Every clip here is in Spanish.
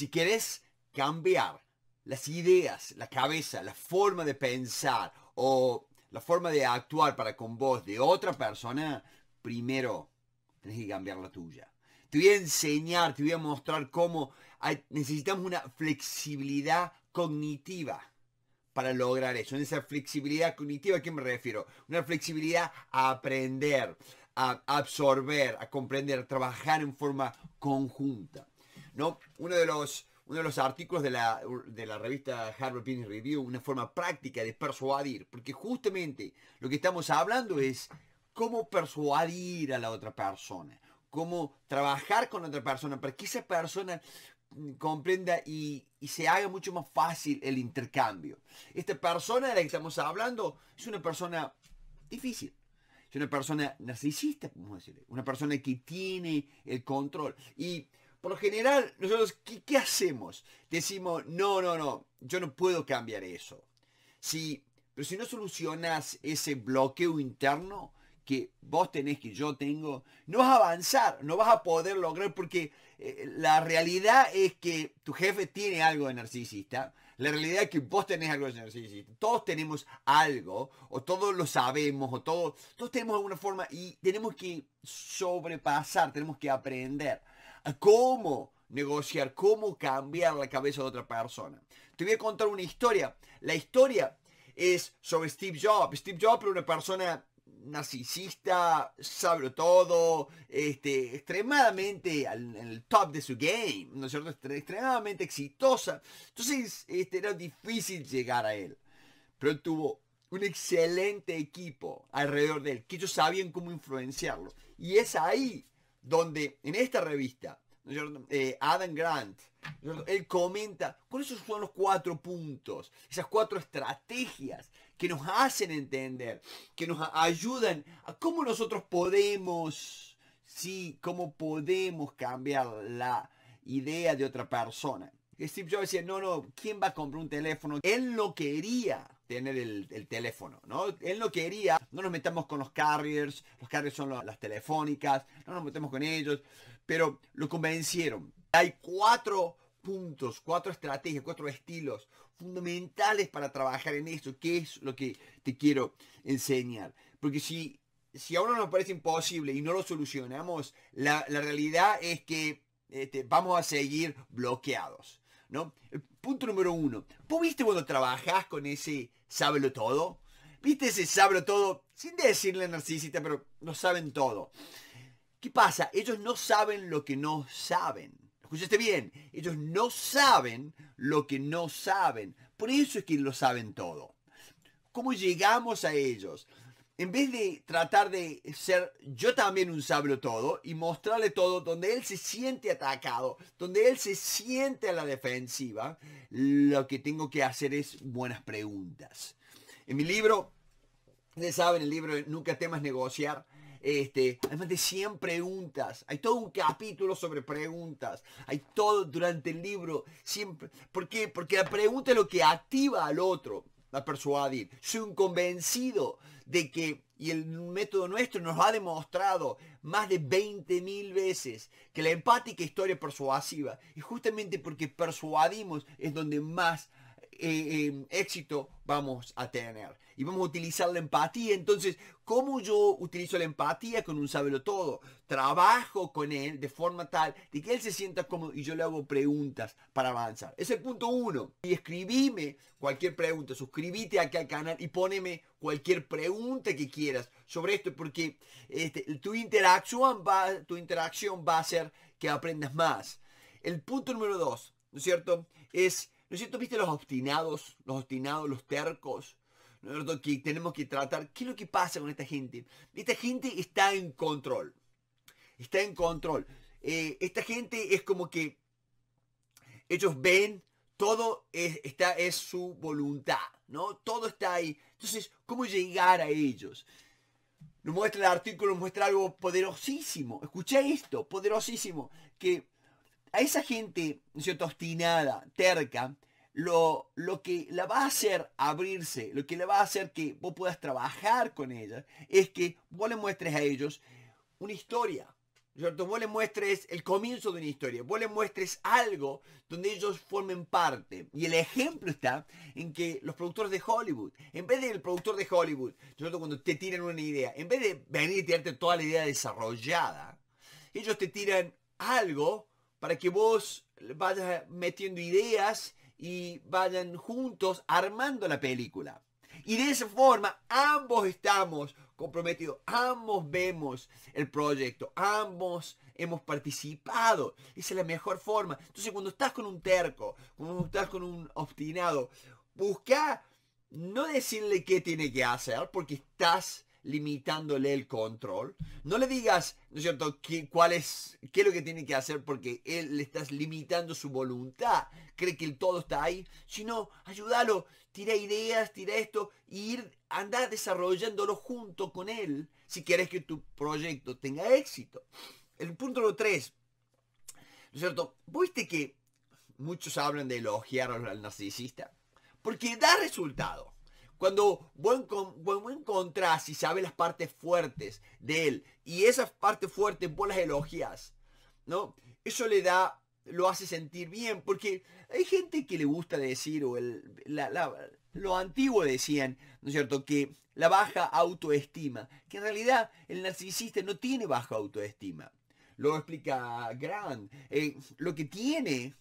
Si quieres cambiar las ideas, la cabeza, la forma de pensar o la forma de actuar para con vos de otra persona, primero tienes que cambiar la tuya. Te voy a enseñar, te voy a mostrar cómo necesitamos una flexibilidad cognitiva para lograr eso. En esa flexibilidad cognitiva, ¿a qué me refiero? Una flexibilidad a aprender, a absorber, a comprender, a trabajar en forma conjunta. Uno de los, uno de los artículos de la, de la revista Harvard Business Review, una forma práctica de persuadir, porque justamente lo que estamos hablando es cómo persuadir a la otra persona, cómo trabajar con la otra persona para que esa persona mm, comprenda y, se haga mucho más fácil el intercambio. Esta persona de la que estamos hablando es una persona difícil. Es una persona narcisista, una persona que tiene el control. Y por lo general, nosotros, ¿qué, hacemos? Decimos, no, no, no, yo no puedo cambiar eso. Sí, pero si no solucionas ese bloqueo interno que vos tenés, que yo tengo, no vas a avanzar, no vas a poder lograr, porque eh, la realidad es que tu jefe tiene algo de narcisista, la realidad es que vos tenés algo de narcisista. Todos tenemos algo, o todos lo sabemos, o todos, todos tenemos alguna forma y tenemos que sobrepasar, tenemos que aprender a cómo negociar, cómo cambiar la cabeza de otra persona. Te voy a contar una historia. La historia es sobre Steve Jobs. Steve Jobs era una persona narcisista, sabe todo, este, extremadamente en el top de su game, ¿no es cierto? Extremadamente exitosa. Entonces este, era difícil llegar a él. Pero él tuvo un excelente equipo alrededor de él, que ellos sabían cómo influenciarlo. Y es ahí donde en esta revista eh, Adam Grant, él comenta, cuáles son los cuatro puntos, esas cuatro estrategias que nos hacen entender, que nos ayudan a cómo nosotros podemos, sí, cómo podemos cambiar la idea de otra persona. Steve Jobs decía, no, no, ¿quién va a comprar un teléfono? Él no quería tener el, teléfono, ¿no? Él no quería, no nos metamos con los carriers, los carriers son las telefónicas, no nos metemos con ellos, pero lo convencieron. Hay cuatro puntos, cuatro estrategias, cuatro estilos fundamentales para trabajar en esto, que es lo que te quiero enseñar. Porque si, si a uno nos parece imposible y no lo solucionamos, la, realidad es que este, vamos a seguir bloqueados. ¿no? Punto número uno. ¿Vos viste cuando trabajas con ese sábelo todo? ¿Viste ese sábelo todo? Sin decirle narcisista, pero no saben todo. ¿Qué pasa? Ellos no saben lo que no saben. Escuchaste bien, ellos no saben lo que no saben. Por eso es que lo saben todo. ¿Cómo llegamos a ellos? en vez de tratar de ser yo también un sabio todo y mostrarle todo donde él se siente atacado, donde él se siente a la defensiva, lo que tengo que hacer es buenas preguntas. En mi libro, ustedes saben, el libro Nunca temas negociar, este, además de 100 preguntas. Hay todo un capítulo sobre preguntas. Hay todo durante el libro. Siempre. ¿Por qué? Porque la pregunta es lo que activa al otro a persuadir. Soy un convencido de que, y el método nuestro nos ha demostrado más de 20.000 veces, que la empática historia persuasiva, y justamente porque persuadimos es donde más eh, em, éxito vamos a tener. Y vamos a utilizar la empatía. Entonces, ¿cómo yo utilizo la empatía con un sábelo todo? Trabajo con él de forma tal de que él se sienta como y yo le hago preguntas para avanzar. Es el punto uno. Y escribime cualquier pregunta, suscríbete aquí al canal y poneme cualquier pregunta que quieras sobre esto, porque este, tu, interacción va, tu interacción va a ser que aprendas más. El punto número dos, ¿no es cierto? Es ¿No es cierto? ¿Viste los obstinados, los obstinados, los tercos? ¿No es Que tenemos que tratar. ¿Qué es lo que pasa con esta gente? Esta gente está en control. Está en control. Eh, esta gente es como que ellos ven, todo es, es su voluntad, ¿no? Todo está ahí. Entonces, ¿cómo llegar a ellos? Nos muestra el artículo, nos muestra algo poderosísimo. escucha esto, poderosísimo, que a esa gente, ¿no terca, lo, lo, que la va a hacer abrirse, lo que le va a hacer que vos puedas trabajar con ella, es que vos le muestres a ellos una historia, ¿cierto? Vos le muestres el comienzo de una historia, vos le muestres algo donde ellos formen parte. Y el ejemplo está en que los productores de Hollywood, en vez del productor de Hollywood, ¿cierto? Cuando te tiran una idea, en vez de venir y tirarte toda la idea desarrollada, ellos te tiran algo para que vos vayas eh, metiendo ideas y vayan juntos armando la película. Y de esa forma ambos estamos comprometidos, ambos vemos el proyecto, ambos hemos participado. Esa es la mejor forma. Entonces cuando estás con un terco, cuando estás con un obstinado, busca no decirle qué tiene que hacer porque estás limitándole el control. No le digas, ¿no es cierto?, qué, cuál es, qué lo que tiene que hacer porque él le estás limitando su voluntad. Cree que el todo está ahí, sino ayúdalo, tira ideas, tira esto, y ir, andar desarrollándolo junto con él si quieres que tu proyecto tenga éxito. El punto número tres, ¿no es cierto? ¿Viste que muchos hablan de elogiar al narcisista? Porque da resultado. Cuando vos, buen encontrás y sabes las partes fuertes de él y esas partes fuertes vos las elogias, ¿no? Eso le da, lo hace sentir bien, porque hay gente que le gusta decir, o el, lo antiguo decían, ¿no es cierto?, que la baja autoestima, que en realidad el narcisista no tiene baja autoestima. Lo explica Grant. Eh, lo que tiene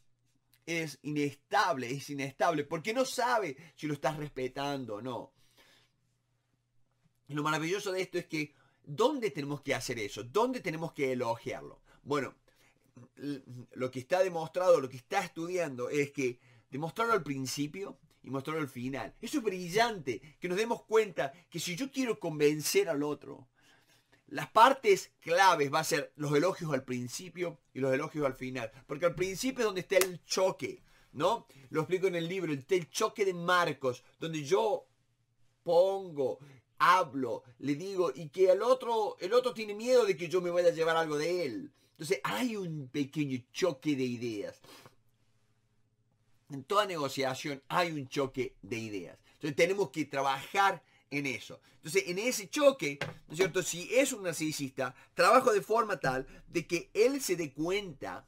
es inestable, es inestable, porque no sabe si lo estás respetando o no. Lo maravilloso de esto es que, ¿dónde tenemos que hacer eso? ¿Dónde tenemos que elogiarlo? Bueno, lo que está demostrado, lo que está estudiando es que demostrarlo al principio y mostrarlo al final. Eso es brillante, que nos demos cuenta que si yo quiero convencer al otro, las partes claves va a ser los elogios al principio y los elogios al final. Porque al principio es donde está el choque, ¿no? Lo explico en el libro, el choque de marcos, donde yo pongo, hablo, le digo, y que otro, el otro tiene miedo de que yo me vaya a llevar algo de él. Entonces hay un pequeño choque de ideas. En toda negociación hay un choque de ideas. Entonces tenemos que trabajar en eso. Entonces, en ese choque, ¿no es cierto? Si es un narcisista, trabajo de forma tal de que él se dé cuenta,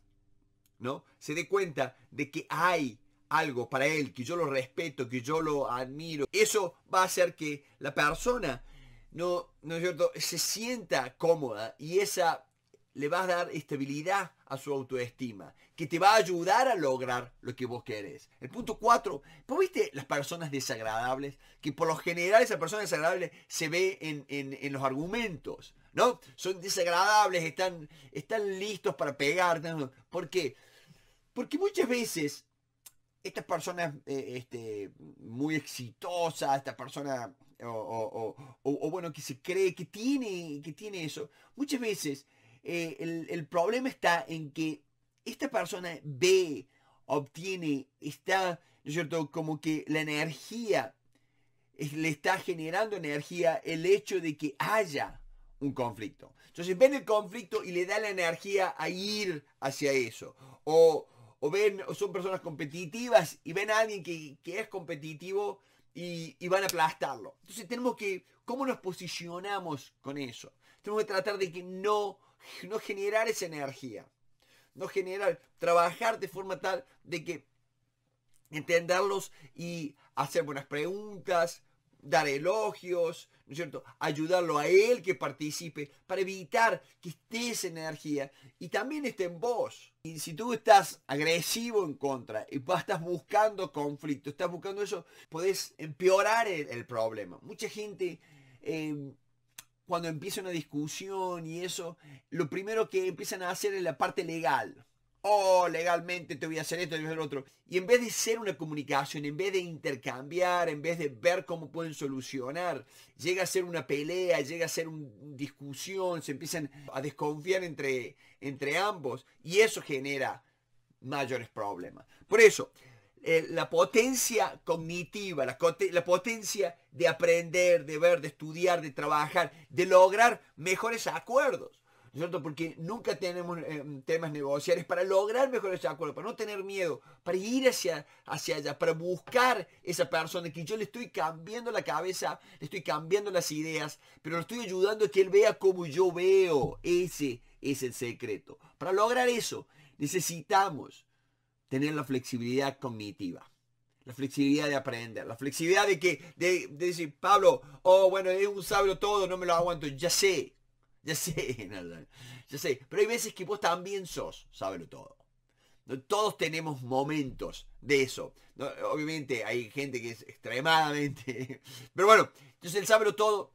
¿no? Se dé cuenta de que hay algo para él, que yo lo respeto, que yo lo admiro. Eso va a hacer que la persona, ¿no, ¿no es cierto?, se sienta cómoda y esa le va a dar estabilidad a su autoestima, que te va a ayudar a lograr lo que vos querés. El punto 4, ¿vos viste las personas desagradables? Que por lo general esa persona desagradable se ve en, los argumentos, ¿no? Son desagradables, están, están listos para pegar. ¿Por qué? Porque muchas veces estas personas eh, este, muy exitosas, esta persona, o, o, bueno, que se cree que tiene, que tiene eso, muchas veces eh, el, problema está en que esta persona ve, obtiene, está, ¿no es cierto?, como que la energía, le está generando energía el hecho de que haya un conflicto. Entonces ven el conflicto y le da la energía a ir hacia eso. O, o ven, son personas competitivas y ven a alguien que, es competitivo y, y, van a aplastarlo. Entonces tenemos que, ¿cómo nos posicionamos con eso? Tenemos que tratar de que no no generar esa energía, no generar, trabajar de forma tal de que entenderlos y hacer buenas preguntas, dar elogios, ¿no es cierto? Ayudarlo a él que participe para evitar que esté esa energía y también esté en vos. Y si tú estás agresivo en contra y estás buscando conflicto, estás buscando eso, Puedes empeorar el, problema. Mucha gente eh, cuando empieza una discusión y eso, lo primero que empiezan a hacer es la parte legal. Oh, legalmente te voy a hacer esto, te voy a hacer otro. Y en vez de ser una comunicación, en vez de intercambiar, en vez de ver cómo pueden solucionar, llega a ser una pelea, llega a ser una discusión, se empiezan a desconfiar entre, entre ambos y eso genera mayores problemas. Por eso, eh, la potencia cognitiva, la, potencia de aprender, de ver, de estudiar, de trabajar, de lograr mejores acuerdos. cierto? Porque nunca tenemos eh, temas negociables para lograr mejores acuerdos, para no tener miedo, para ir hacia, hacia allá, para buscar esa persona que yo le estoy cambiando la cabeza, le estoy cambiando las ideas, pero le estoy ayudando a que él vea como yo veo. Ese es el secreto. Para lograr eso necesitamos tener la flexibilidad cognitiva. La flexibilidad de aprender, la flexibilidad de que, de, decir, Pablo, oh, bueno, es un sabio todo, no me lo aguanto, ya sé, ya sé, ya sé. Pero hay veces que vos también sos, sábelo todo. Todos tenemos momentos de eso. Obviamente hay gente que es extremadamente... Pero bueno, entonces el sábelo todo,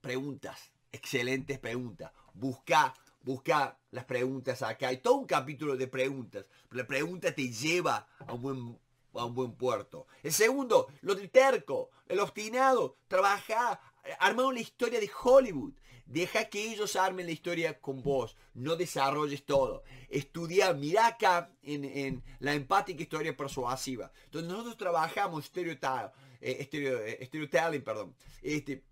preguntas, excelentes preguntas. Busca Buscar las preguntas acá. Hay todo un capítulo de preguntas. Pero la pregunta te lleva a un buen, a un buen puerto. El segundo, lo del terco, el obstinado. Trabaja, armado la historia de Hollywood. Deja que ellos armen la historia con vos. No desarrolles todo. Estudia, mira acá en, la empática historia persuasiva. Entonces nosotros trabajamos eh, stereo, eh, perdón. Este,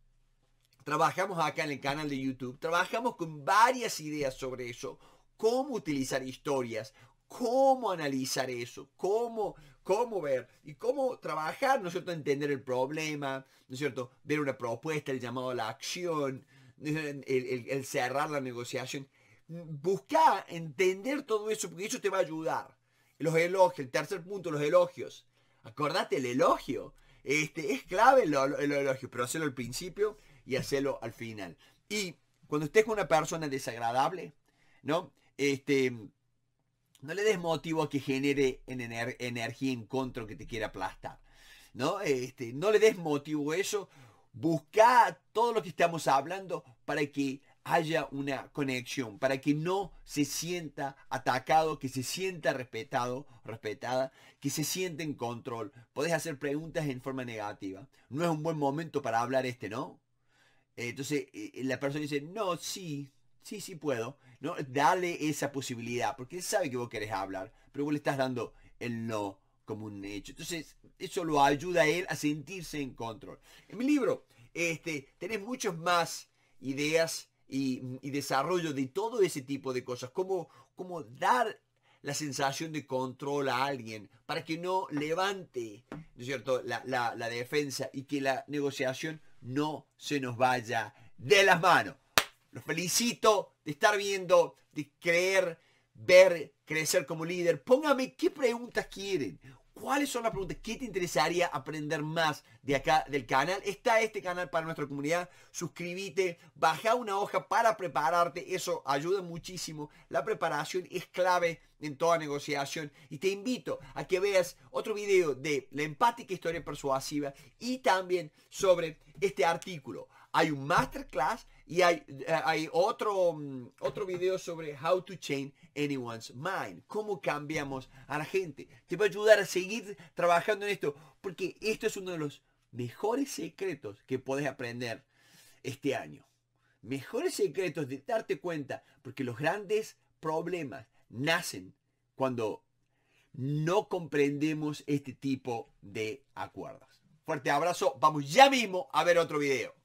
Trabajamos acá en el canal de YouTube, trabajamos con varias ideas sobre eso, cómo utilizar historias, cómo analizar eso, cómo, cómo ver y cómo trabajar, ¿no es cierto?, entender el problema, ¿no es cierto?, ver una propuesta, el llamado a la acción, el, cerrar la negociación. Busca entender todo eso porque eso te va a ayudar. Los elogios, el tercer punto, los elogios. Acordate, el elogio. Este, es clave el elogio, pero hacerlo al principio y hacerlo al final. Y cuando estés con una persona desagradable, ¿no? Este, no le des motivo a que genere en energía en contra que te quiera aplastar. ¿no? Este, no le des motivo a eso. Busca todo lo que estamos hablando para que haya una conexión, para que no se sienta atacado, que se sienta respetado, respetada, que se sienta en control. Podés hacer preguntas en forma negativa. No es un buen momento para hablar este, ¿no? entonces eh, eh, la persona dice, no, sí, sí, sí puedo. ¿no? Dale esa posibilidad, porque él sabe que vos querés hablar, pero vos le estás dando el no como un hecho. Entonces, eso lo ayuda a él a sentirse en control. En mi libro, este, tenés muchas más ideas y, desarrollo de todo ese tipo de cosas, como, como dar la sensación de control a alguien para que no levante, ¿no cierto?, la, la defensa y que la negociación no se nos vaya de las manos. Los felicito de estar viendo, de creer, ver, crecer como líder. Póngame qué preguntas quieren ¿Cuáles son las preguntas? que te interesaría aprender más de acá del canal? Está este canal para nuestra comunidad. Suscríbete, baja una hoja para prepararte. Eso ayuda muchísimo. La preparación es clave en toda negociación. Y te invito a que veas otro video de la empática historia persuasiva y también sobre este artículo hay un masterclass y hay, eh, otro, mm, otro video sobre how to change anyone's mind. Cómo cambiamos a la gente. Te va a ayudar a seguir trabajando en esto. Porque esto es uno de los mejores secretos que puedes aprender este año. Mejores secretos de darte cuenta. Porque los grandes problemas nacen cuando no comprendemos este tipo de acuerdos. Fuerte abrazo. Vamos ya mismo a ver otro video.